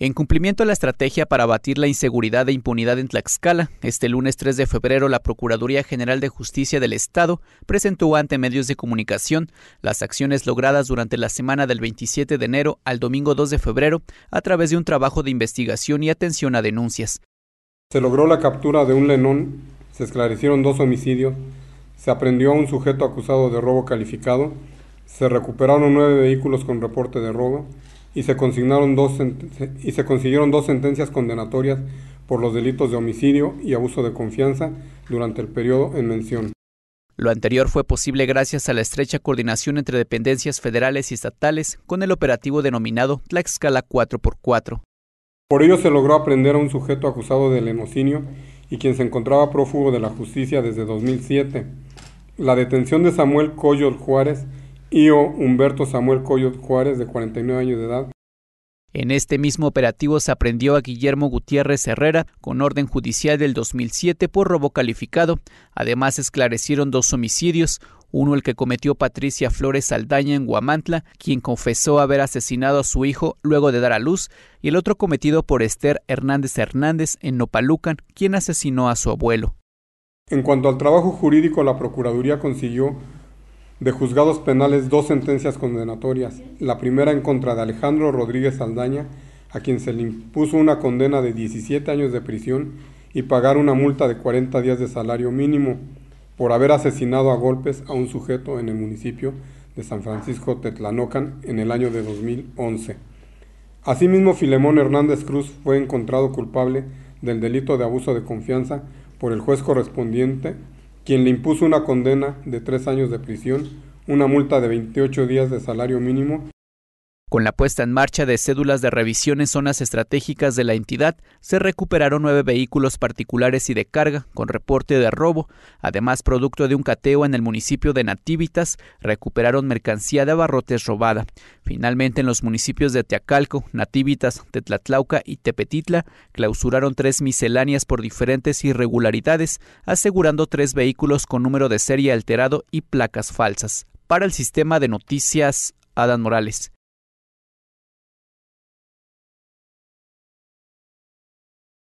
En cumplimiento a la estrategia para abatir la inseguridad e impunidad en Tlaxcala, este lunes 3 de febrero la Procuraduría General de Justicia del Estado presentó ante medios de comunicación las acciones logradas durante la semana del 27 de enero al domingo 2 de febrero a través de un trabajo de investigación y atención a denuncias. Se logró la captura de un lenón, se esclarecieron dos homicidios, se aprendió a un sujeto acusado de robo calificado, se recuperaron nueve vehículos con reporte de robo, y se, consignaron dos y se consiguieron dos sentencias condenatorias por los delitos de homicidio y abuso de confianza durante el periodo en mención. Lo anterior fue posible gracias a la estrecha coordinación entre dependencias federales y estatales con el operativo denominado Tlaxcala 4x4. Por ello se logró aprender a un sujeto acusado de lenocinio y quien se encontraba prófugo de la justicia desde 2007. La detención de Samuel Coyol Juárez Humberto Samuel Coyot Juárez, de 49 años de edad. En este mismo operativo se aprendió a Guillermo Gutiérrez Herrera con orden judicial del 2007 por robo calificado. Además, esclarecieron dos homicidios, uno el que cometió Patricia Flores Aldaña en Guamantla, quien confesó haber asesinado a su hijo luego de dar a luz, y el otro cometido por Esther Hernández Hernández en Nopalucan, quien asesinó a su abuelo. En cuanto al trabajo jurídico, la Procuraduría consiguió de juzgados penales dos sentencias condenatorias, la primera en contra de Alejandro Rodríguez Aldaña, a quien se le impuso una condena de 17 años de prisión y pagar una multa de 40 días de salario mínimo por haber asesinado a golpes a un sujeto en el municipio de San Francisco Tetlanocan en el año de 2011. Asimismo, Filemón Hernández Cruz fue encontrado culpable del delito de abuso de confianza por el juez correspondiente quien le impuso una condena de tres años de prisión, una multa de 28 días de salario mínimo con la puesta en marcha de cédulas de revisión en zonas estratégicas de la entidad, se recuperaron nueve vehículos particulares y de carga con reporte de robo. Además, producto de un cateo en el municipio de Nativitas, recuperaron mercancía de abarrotes robada. Finalmente, en los municipios de Teacalco, Nativitas, Tetlatlauca y Tepetitla, clausuraron tres misceláneas por diferentes irregularidades, asegurando tres vehículos con número de serie alterado y placas falsas. Para el sistema de noticias, Adán Morales.